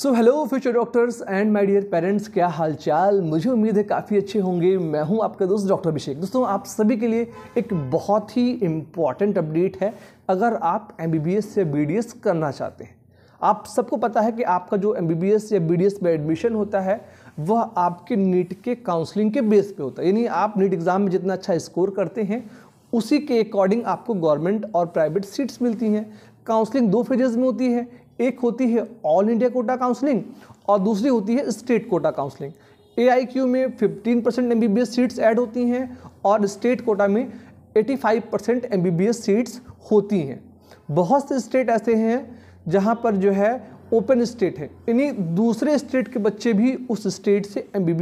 so hello future doctors and my dear parents क्या हालचाल मुझे उम्मीद है काफ़ी अच्छे होंगे मैं हूं आपका दोस्त डॉक्टर अभिषेक दोस्तों आप सभी के लिए एक बहुत ही इम्पॉर्टेंट अपडेट है अगर आप एम या बी करना चाहते हैं आप सबको पता है कि आपका जो एम या बी में एडमिशन होता है वह आपके नीट के काउंसलिंग के बेस पे होता है यानी आप नीट एग्ज़ाम में जितना अच्छा स्कोर करते हैं उसी के अकॉर्डिंग आपको गवर्नमेंट और प्राइवेट सीट्स मिलती हैं काउंसलिंग दो फेजेस में होती है एक होती है ऑल इंडिया कोटा काउंसलिंग और दूसरी होती है स्टेट कोटा काउंसलिंग ए में 15 परसेंट एम सीट्स ऐड होती हैं और स्टेट कोटा में 85 परसेंट एम सीट्स होती हैं बहुत से स्टेट ऐसे हैं जहाँ पर जो है ओपन स्टेट है यानी दूसरे स्टेट के बच्चे भी उस स्टेट से एम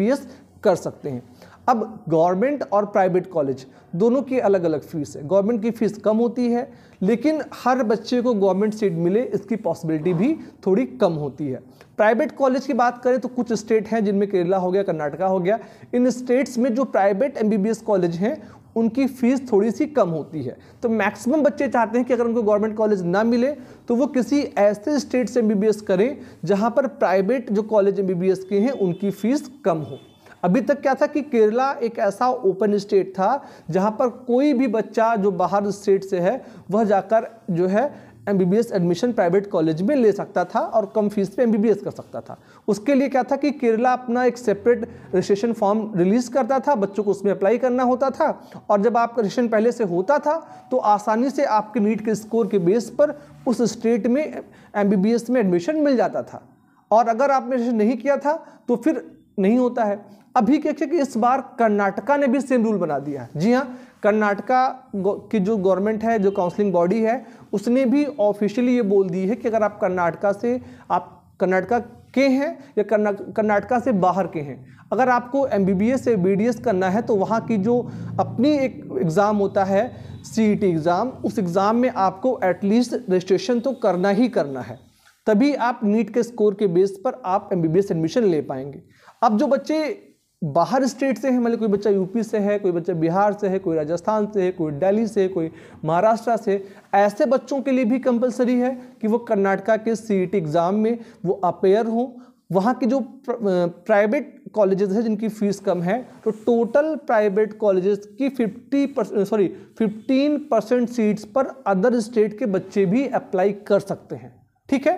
कर सकते हैं अब गवर्नमेंट और प्राइवेट कॉलेज दोनों की अलग अलग फ़ीस है गवर्नमेंट की फ़ीस कम होती है लेकिन हर बच्चे को गवर्नमेंट सीट मिले इसकी पॉसिबिलिटी भी थोड़ी कम होती है प्राइवेट कॉलेज की बात करें तो कुछ स्टेट हैं जिनमें केरला हो गया कर्नाटका हो गया इन स्टेट्स में जो प्राइवेट एम कॉलेज हैं उनकी फ़ीस थोड़ी सी कम होती है तो मैक्सिमम बच्चे चाहते हैं कि अगर उनको गवर्नमेंट कॉलेज ना मिले तो वो किसी ऐसे स्टेट से एम करें जहाँ पर प्राइवेट जो कॉलेज एम के हैं उनकी फ़ीस कम हो अभी तक क्या था कि केरला एक ऐसा ओपन स्टेट था जहाँ पर कोई भी बच्चा जो बाहर स्टेट से है वह जाकर जो है एम एडमिशन प्राइवेट कॉलेज में ले सकता था और कम फीस पे एम कर सकता था उसके लिए क्या था कि केरला अपना एक सेपरेट रजिस्ट्रेशन फॉर्म रिलीज़ करता था बच्चों को उसमें अप्लाई करना होता था और जब आपका रजिस्ट्रेशन पहले से होता था तो आसानी से आपके नीट के स्कोर के बेस पर उस स्टेट में एम में एडमिशन मिल जाता था और अगर आपने रजिस्ट्रेशन नहीं किया था तो फिर नहीं होता है अभी क्या क्या कि इस बार कर्नाटका ने भी सेम रूल बना दिया है जी हाँ कर्नाटका की जो गवर्नमेंट है जो काउंसलिंग बॉडी है उसने भी ऑफिशियली ये बोल दी है कि अगर आप कर्नाटका से आप कर्नाटका के हैं या कर्नाटका से बाहर के हैं अगर आपको एम से बी करना है तो वहाँ की जो अपनी एक एग्ज़ाम होता है सी एग्ज़ाम e उस एग्ज़ाम में आपको एटलीस्ट रजिस्ट्रेशन तो करना ही करना है तभी आप नीट के स्कोर के बेस पर आप एम एडमिशन ले पाएंगे अब जो बच्चे बाहर स्टेट से हैं मतलब कोई बच्चा यूपी से है कोई बच्चा बिहार से है कोई राजस्थान से है कोई दिल्ली से कोई महाराष्ट्र से ऐसे बच्चों के लिए भी कंपलसरी है कि वो कर्नाटका के सी एग्ज़ाम e में वो अपेयर हों वहाँ के जो प्राइवेट कॉलेजेस हैं जिनकी फ़ीस कम है तो टोटल प्राइवेट कॉलेजेस की 50 परसेंट सॉरी 15 परसेंट सीट्स पर अदर स्टेट के बच्चे भी अप्लाई कर सकते हैं ठीक है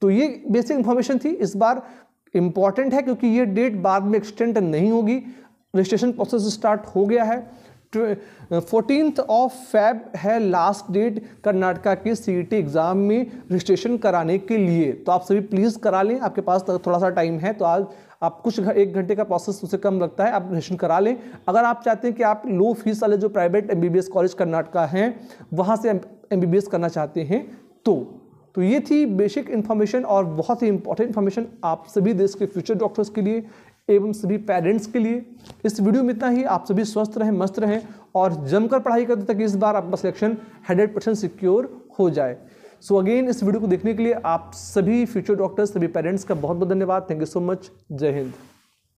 तो ये बेसिक इन्फॉर्मेशन थी इस बार इम्पॉर्टेंट है क्योंकि ये डेट बाद में एक्सटेंड नहीं होगी रजिस्ट्रेशन प्रोसेस स्टार्ट हो गया है फोर्टीनथ ऑफ फैब है लास्ट डेट कर्नाटका के सी एग्ज़ाम में रजिस्ट्रेशन कराने के लिए तो आप सभी प्लीज़ करा लें आपके पास थोड़ा सा टाइम है तो आज आप कुछ एक घंटे का प्रोसेस उसे कम लगता है आप रजिस्ट्रेशन करा लें अगर आप चाहते हैं कि आप लो फीस वाले जो प्राइवेट एम कॉलेज कर्नाटका हैं वहाँ से एम करना चाहते हैं तो तो ये थी बेसिक इन्फॉर्मेशन और बहुत ही इंपॉर्टेंट इन्फॉर्मेशन आप सभी देश के फ्यूचर डॉक्टर्स के लिए एवं सभी पेरेंट्स के लिए इस वीडियो में इतना ही आप सभी स्वस्थ रहें मस्त रहें और जमकर पढ़ाई करते तक इस बार आपका सिलेक्शन हंड्रेड परसेंट सिक्योर हो जाए सो so अगेन इस वीडियो को देखने के लिए आप सभी फ्यूचर डॉक्टर्स सभी पेरेंट्स का बहुत बहुत धन्यवाद थैंक यू सो मच जय हिंद